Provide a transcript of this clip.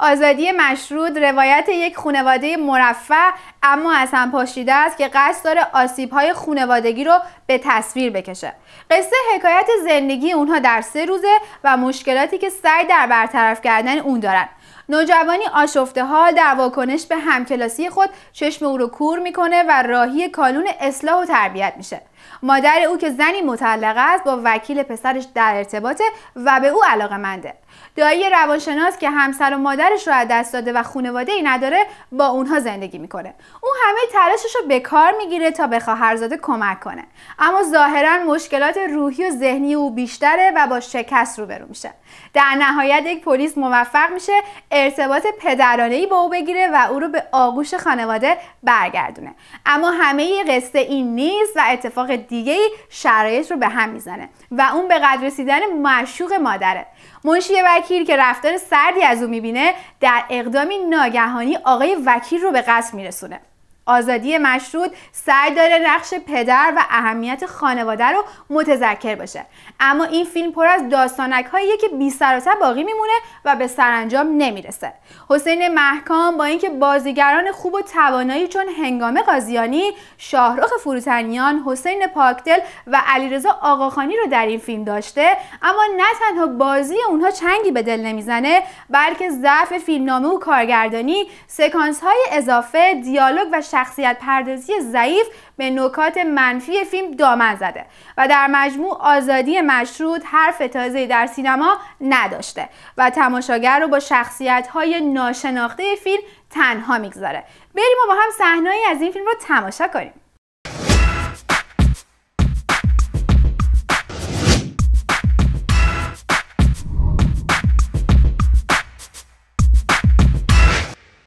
آزادی مشروط روایت یک خانواده مرفع اما از هم پاشیده است که قصد داره آسیب‌های خانوادگی رو به تصویر بکشه. قصه حکایت زندگی اونها در سه روزه و مشکلاتی که سعی در برطرف کردن اون دارن. نوجوانی آشفته حال در واکنش به همکلاسی خود چشم او رو کور میکنه و راهی کالون اصلاح و تربیت میشه مادر او که زنی متعلقه است با وکیل پسرش در ارتباطه و به او علاقه منده دایی روانشناس که همسر و مادرش رو از دست داده و خانواده ای نداره با اونها زندگی میکنه او همه تلاشش رو به کار میگیره تا به خواهرزاده کمک کنه اما ظاهرا مشکلات روحی و ذهنی او بیشتره و با شکست روبرو میشه در نهایت یک پلیس موفق میشه ارتباط ای با او بگیره و او رو به آغوش خانواده برگردونه اما همه قصه این نیست و اتفاق دیگه شرایط رو به هم میزنه و اون به قدر رسیدن معشوق مادره منشی وکیل که رفتار سردی از او میبینه در اقدامی ناگهانی آقای وکیل رو به قصد میرسونه آزادی مشروط سعی داره نقش پدر و اهمیت خانواده رو متذکر باشه اما این فیلم پر از داستانک هایی که بی سر و باقی میمونه و به سرانجام نمیرسه حسین محکام با اینکه بازیگران خوب و توانایی چون هنگام قاضیانی شاهرخ فروتنیان حسین پاکدل و علیرضا آقاخانی رو در این فیلم داشته اما نه تنها بازی اونها چنگی به دل نمیزنه بلکه ضعف فیلمنامه و کارگردانی سکانس های اضافه دیالوگ و شخصیت پردازی ضعیف به نکات منفی فیلم دامن زده و در مجموع آزادی مشروط حرف تازه در سینما نداشته و تماشاگر رو با شخصیت های ناشناخته فیلم تنها میگذاره بریم و با هم صحنه‌ای از این فیلم رو تماشا کنیم